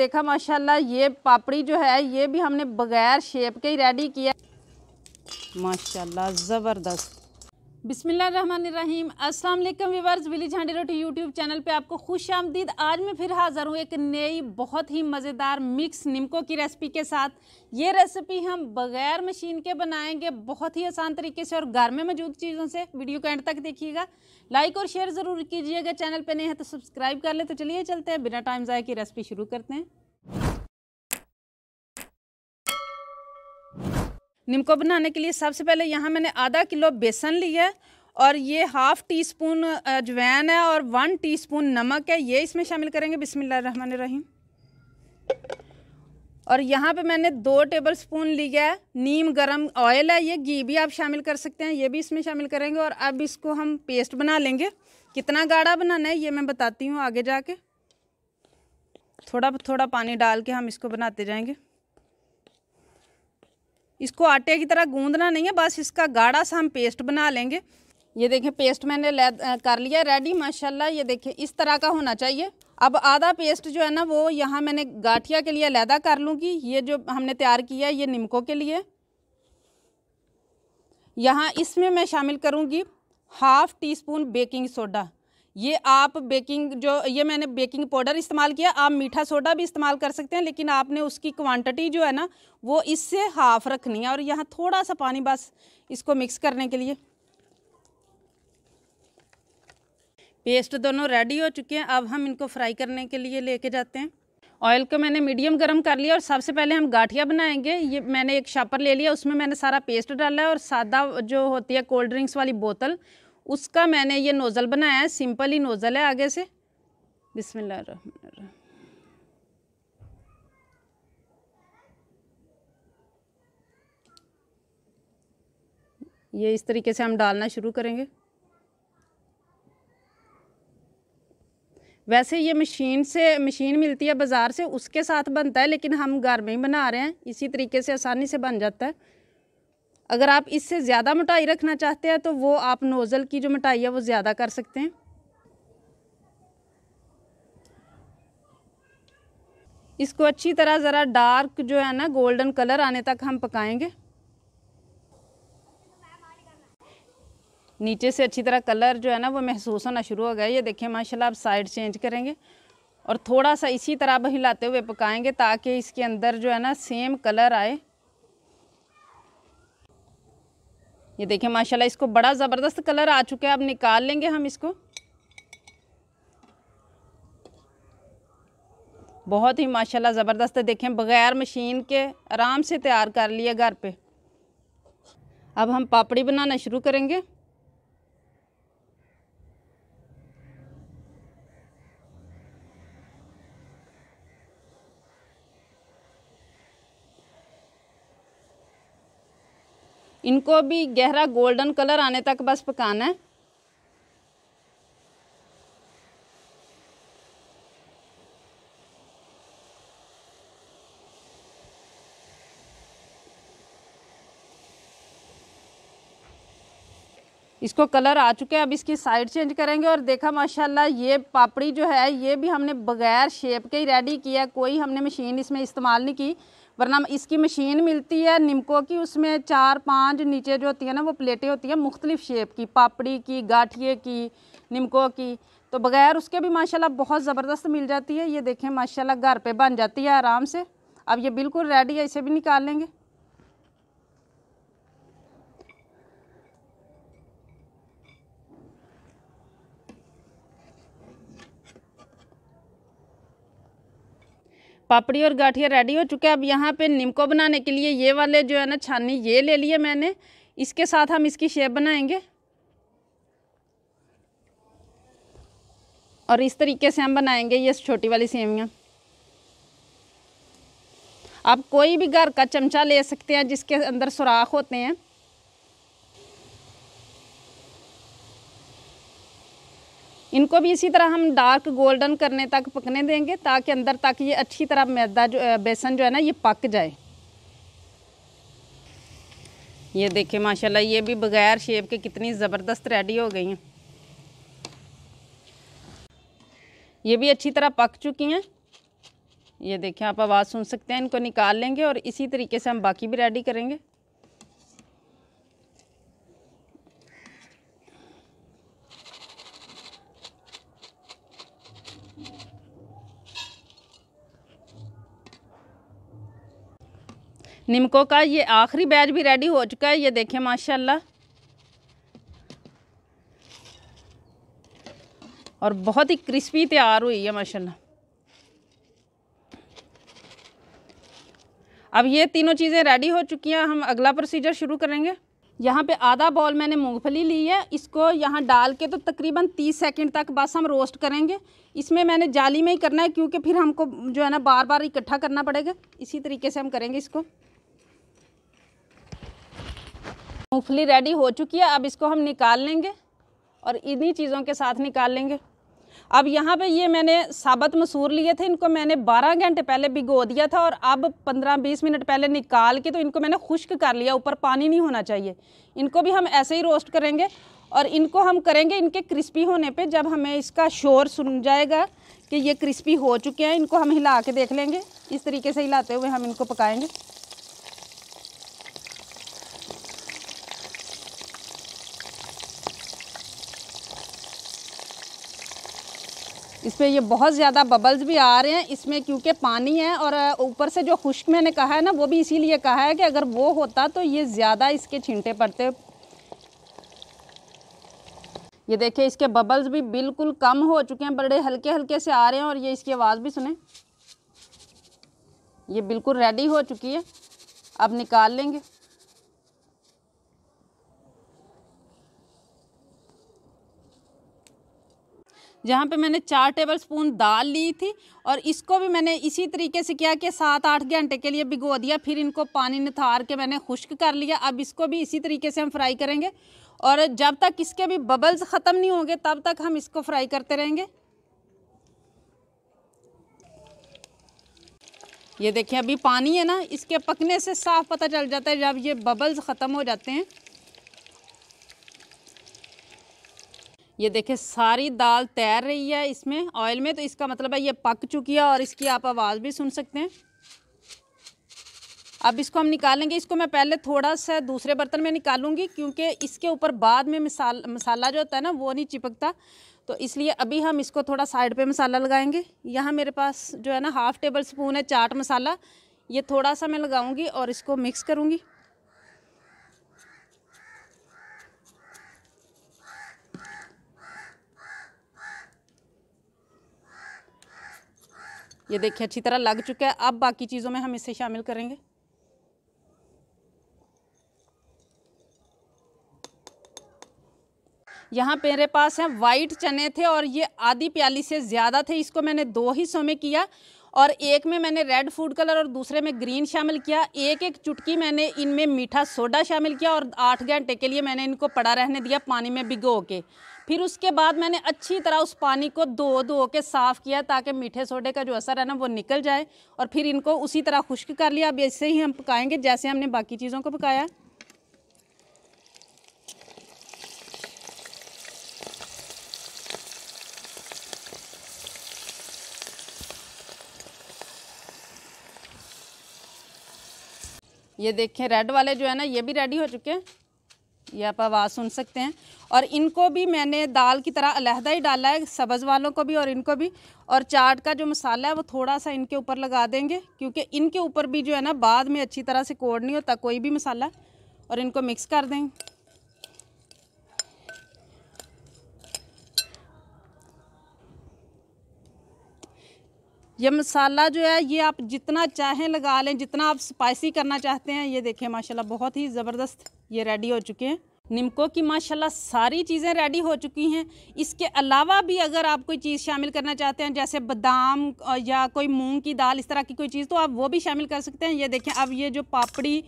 देखा माशाल्लाह ये पापड़ी जो है ये भी हमने बगैर शेप के ही रेडी किया माशाल्लाह ज़बरदस्त बिसमीम अस्सलाम वालेकुम व्यूवर्स विली झांडी रोटी यूट्यूब चैनल पे आपको खुश आमदीद आज मैं फिर हाज़र हूँ एक नई बहुत ही मज़ेदार मिक्स निमको की रेसिपी के साथ ये रेसिपी हम बग़ैर मशीन के बनाएंगे बहुत ही आसान तरीके से और घर में मौजूद चीज़ों से वीडियो को एंड तक देखिएगा लाइक और शेयर ज़रूर कीजिएगा चैनल पर नहीं है तो सब्सक्राइब कर ले तो चलिए चलते हैं बिना टाइम ज़ाय की रेसिपी शुरू करते हैं निमको बनाने के लिए सबसे पहले यहाँ मैंने आधा किलो बेसन लिया है और ये हाफ़ टी स्पून अजवैन है और वन टी स्पून नमक है ये इसमें शामिल करेंगे बिसमीम और यहाँ पे मैंने दो टेबल स्पून लिया है नीम गरम ऑयल है ये घी भी आप शामिल कर सकते हैं ये भी इसमें शामिल करेंगे और अब इसको हम पेस्ट बना लेंगे कितना गाढ़ा बनाना है ये मैं बताती हूँ आगे जाके थोड़ा थोड़ा पानी डाल के हम इसको बनाते जाएंगे इसको आटे की तरह गूंदना नहीं है बस इसका गाढ़ा सा हम पेस्ट बना लेंगे ये देखें पेस्ट मैंने कर लिया रेडी माशाल्लाह ये देखें इस तरह का होना चाहिए अब आधा पेस्ट जो है ना वो यहाँ मैंने गाठिया के लिए लैदा कर लूँगी ये जो हमने तैयार किया है ये निमकों के लिए यहाँ इसमें मैं शामिल करूँगी half teaspoon baking soda ये आप बेकिंग जो ये मैंने बेकिंग पाउडर इस्तेमाल किया आप मीठा सोडा भी इस्तेमाल कर सकते हैं लेकिन आपने उसकी क्वांटिटी जो है ना वो इससे हाफ रखनी है और यहाँ थोड़ा सा पानी बस इसको मिक्स करने के लिए पेस्ट दोनों रेडी हो चुके हैं अब हम इनको फ्राई करने के लिए लेके जाते हैं ऑयल को मैंने मीडियम गरम कर लिया और सबसे पहले हम गाठिया बनाएंगे ये मैंने एक शापर ले लिया उसमें मैंने सारा पेस्ट डाला है और सादा जो होती है कोल्ड ड्रिंक्स वाली बोतल उसका मैंने ये नोज़ल बनाया है सिंपल ही नोज़ल है आगे से बिसमिल्लर ये इस तरीके से हम डालना शुरू करेंगे वैसे ये मशीन से मशीन मिलती है बाज़ार से उसके साथ बनता है लेकिन हम घर में ही बना रहे हैं इसी तरीके से आसानी से बन जाता है अगर आप इससे ज़्यादा मोटाई रखना चाहते हैं तो वो आप नोज़ल की जो मिटाई है वो ज़्यादा कर सकते हैं इसको अच्छी तरह ज़रा डार्क जो है ना गोल्डन कलर आने तक हम पकाएंगे नीचे से अच्छी तरह कलर जो है ना वो महसूस होना शुरू हो गया ये देखिए माशाल्लाह आप साइड चेंज करेंगे और थोड़ा सा इसी तरह आप हिलाते हुए पकाएंगे ताकि इसके अंदर जो है ना सेम कलर आए ये देखिए माशाल्लाह इसको बड़ा ज़बरदस्त कलर आ चुका है अब निकाल लेंगे हम इसको बहुत ही माशाल्लाह ज़बरदस्त है देखें बग़ैर मशीन के आराम से तैयार कर लिए घर पे अब हम पापड़ी बनाना शुरू करेंगे इनको भी गहरा गोल्डन कलर आने तक बस पकाना है इसको कलर आ चुके हैं अब इसकी साइड चेंज करेंगे और देखा माशाल्लाह ये पापड़ी जो है ये भी हमने बगैर शेप के ही रेडी किया कोई हमने मशीन इसमें इस्तेमाल नहीं की वरना इसकी मशीन मिलती है निमको की उसमें चार पाँच नीचे जो होती है ना वो प्लेटें होती हैं मुख्तलिफ शेप की पापड़ी की गाठिए की निमको की तो बगैर उसके भी माशाला बहुत ज़बरदस्त मिल जाती है ये देखें माशाला घर पर बन जाती है आराम से अब ये बिल्कुल रेडी है इसे भी निकाल लेंगे पापड़ी और गाठिया रेडी हो चुके हैं अब यहाँ पे निमको बनाने के लिए ये वाले जो है ना छानी ये ले लिए मैंने इसके साथ हम इसकी शेप बनाएंगे और इस तरीके से हम बनाएंगे ये छोटी वाली सेवियाँ आप कोई भी घर का चमचा ले सकते हैं जिसके अंदर सुराख होते हैं इनको भी इसी तरह हम डार्क गोल्डन करने तक पकने देंगे ताकि अंदर तक ये अच्छी तरह मैदा जो बेसन जो है ना ये पक जाए ये देखें माशाल्लाह ये भी बग़ैर शेप के कितनी ज़बरदस्त रेडी हो गई हैं ये भी अच्छी तरह पक चुकी हैं ये देखें आप आवाज़ सुन सकते हैं इनको निकाल लेंगे और इसी तरीके से हम बाकी भी रेडी करेंगे निमको का ये आखिरी बैच भी रेडी हो चुका है ये देखें माशाल्लाह और बहुत ही क्रिस्पी तैयार हुई है माशाल्लाह अब ये तीनों चीज़ें रेडी हो चुकी हैं हम अगला प्रोसीजर शुरू करेंगे यहाँ पे आधा बॉल मैंने मूंगफली ली है इसको यहाँ डाल के तो तकरीबन 30 सेकंड तक बस हम रोस्ट करेंगे इसमें मैंने जाली में ही करना है क्योंकि फिर हमको जो है ना बार बार इकट्ठा करना पड़ेगा इसी तरीके से हम करेंगे इसको मूँगफली रेडी हो चुकी है अब इसको हम निकाल लेंगे और इन्हीं चीज़ों के साथ निकाल लेंगे अब यहाँ पे ये मैंने साबत मसूर लिए थे इनको मैंने 12 घंटे पहले भिगो दिया था और अब 15-20 मिनट पहले निकाल के तो इनको मैंने खुश्क कर लिया ऊपर पानी नहीं होना चाहिए इनको भी हम ऐसे ही रोस्ट करेंगे और इनको हम करेंगे इनके क्रिस्पी होने पे जब हमें इसका शोर सुन जाएगा कि ये क्रिस्पी हो चुके हैं इनको हम हिला के देख लेंगे इस तरीके से हिलाते हुए हम इनको पकाएँगे इसमें ये बहुत ज़्यादा बबल्स भी आ रहे हैं इसमें क्योंकि पानी है और ऊपर से जो खुश्क मैंने कहा है ना वो भी इसीलिए कहा है कि अगर वो होता तो ये ज़्यादा इसके छिंटे पड़ते ये देखिए इसके बबल्स भी बिल्कुल कम हो चुके हैं बड़े हल्के हल्के से आ रहे हैं और ये इसकी आवाज़ भी सुने ये बिल्कुल रेडी हो चुकी है अब निकाल लेंगे जहाँ पे मैंने चार टेबल स्पून दाल ली थी और इसको भी मैंने इसी तरीके से किया कि सात आठ घंटे के लिए भिगो दिया फिर इनको पानी निथार के मैंने खुश्क कर लिया अब इसको भी इसी तरीके से हम फ्राई करेंगे और जब तक इसके भी बबल्स ख़त्म नहीं होंगे तब तक हम इसको फ्राई करते रहेंगे ये देखिए अभी पानी है ना इसके पकने से साफ पता चल जाता है जब ये बबल्स ख़त्म हो जाते हैं ये देखें सारी दाल तैर रही है इसमें ऑयल में तो इसका मतलब है ये पक चुकी है और इसकी आप आवाज़ भी सुन सकते हैं अब इसको हम निकालेंगे इसको मैं पहले थोड़ा सा दूसरे बर्तन में निकालूंगी क्योंकि इसके ऊपर बाद में मसाल मसाला जो होता है ना वो नहीं चिपकता तो इसलिए अभी हम इसको थोड़ा साइड पे मसाला लगाएंगे यहाँ मेरे पास जो है ना हाफ़ टेबल स्पून है चाट मसाला ये थोड़ा सा मैं लगाऊंगी और इसको मिक्स करूँगी ये देखिए अच्छी तरह लग चुका है अब बाकी चीज़ों में हम इसे शामिल करेंगे यहाँ मेरे पास हैं वाइट चने थे और ये आधी प्याली से ज़्यादा थे इसको मैंने दो हिस्सों में किया और एक में मैंने रेड फूड कलर और दूसरे में ग्रीन शामिल किया एक एक चुटकी मैंने इनमें मीठा सोडा शामिल किया और आठ घंटे के लिए मैंने इनको पड़ा रहने दिया पानी में भिगो के फिर उसके बाद मैंने अच्छी तरह उस पानी को धो धो के साफ़ किया ताकि मीठे सोडे का जो असर है ना वो निकल जाए और फिर इनको उसी तरह खुश्क कर लिया अब ऐसे ही हम पकाएंगे जैसे हमने बाकी चीज़ों को पकाया ये देखें रेड वाले जो है ना ये भी रेडी हो चुके हैं ये आप आवाज़ सुन सकते हैं और इनको भी मैंने दाल की तरह अलहदा ही डाला है सब्ज़ वालों को भी और इनको भी और चाट का जो मसाला है वो थोड़ा सा इनके ऊपर लगा देंगे क्योंकि इनके ऊपर भी जो है ना बाद में अच्छी तरह से कोड नहीं होता कोई भी मसाला और इनको मिक्स कर देंगे ये मसाला जो है ये आप जितना चाहें लगा लें जितना आप स्पाइसी करना चाहते हैं ये देखें माशाल्लाह बहुत ही ज़बरदस्त ये रेडी हो चुके हैं निमको की माशाल्लाह सारी चीज़ें रेडी हो चुकी हैं इसके अलावा भी अगर आप कोई चीज़ शामिल करना चाहते हैं जैसे बादाम या कोई मूंग की दाल इस तरह की कोई चीज़ तो आप वो भी शामिल कर सकते हैं ये देखें अब ये जो पापड़ी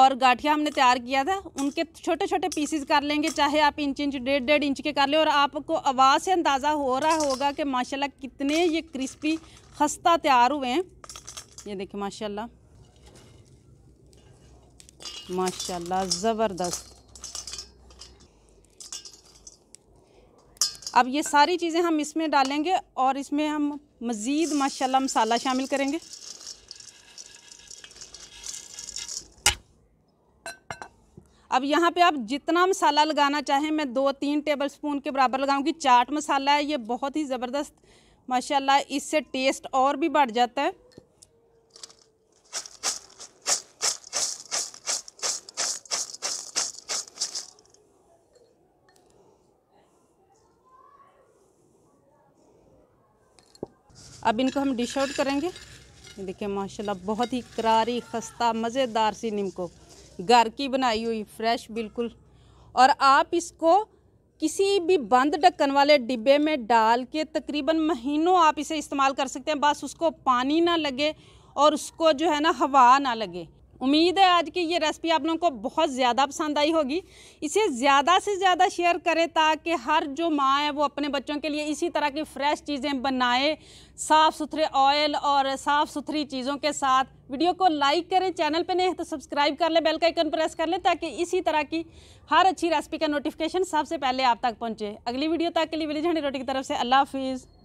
और गाठिया हमने तैयार किया था उनके छोटे छोटे पीसेस कर लेंगे चाहे आप इंच इंच डेढ़ डेढ़ इंच के कर लें और आपको आवाज़ से अंदाज़ा हो रहा होगा कि माशाला कितने ये क्रिस्पी खस्ता तैयार हुए हैं ये देखें माशाला माशाल्लाह ज़बरदस्त अब ये सारी चीज़ें हम इसमें डालेंगे और इसमें हम मज़ीद माशाल्लाह मसाला शामिल करेंगे अब यहाँ पे आप जितना मसाला लगाना चाहें मैं दो तीन टेबल स्पून के बराबर लगाऊंगी चाट मसाला है ये बहुत ही ज़बरदस्त माशाल्लाह इससे टेस्ट और भी बढ़ जाता है अब इनको हम डिश आउट करेंगे देखिए माशाल्लाह बहुत ही करारी खस्ता मज़ेदार सी को घर की बनाई हुई फ्रेश बिल्कुल और आप इसको किसी भी बंद ढक्कन वाले डिब्बे में डाल के तकरीबन महीनों आप इसे इस्तेमाल कर सकते हैं बस उसको पानी ना लगे और उसको जो है ना हवा ना लगे उम्मीद है आज की ये रेसिपी आप लोगों को बहुत ज़्यादा पसंद आई होगी इसे ज़्यादा से ज़्यादा शेयर करें ताकि हर जो माँ है वो अपने बच्चों के लिए इसी तरह की फ़्रेश चीज़ें बनाए साफ़ सुथरे ऑयल और साफ़ सुथरी चीज़ों के साथ वीडियो को लाइक करें चैनल पे नहीं है तो सब्सक्राइब कर लें बेल का आइकन प्रेस कर लें ताकि इसी तरह की हर अच्छी रेसिपी का नोटिफिकेशन सबसे पहले आप तक पहुँचे अगली वीडियो तक के लिए विलेज झंडी रोटी की तरफ से अल्लाह हाफिज़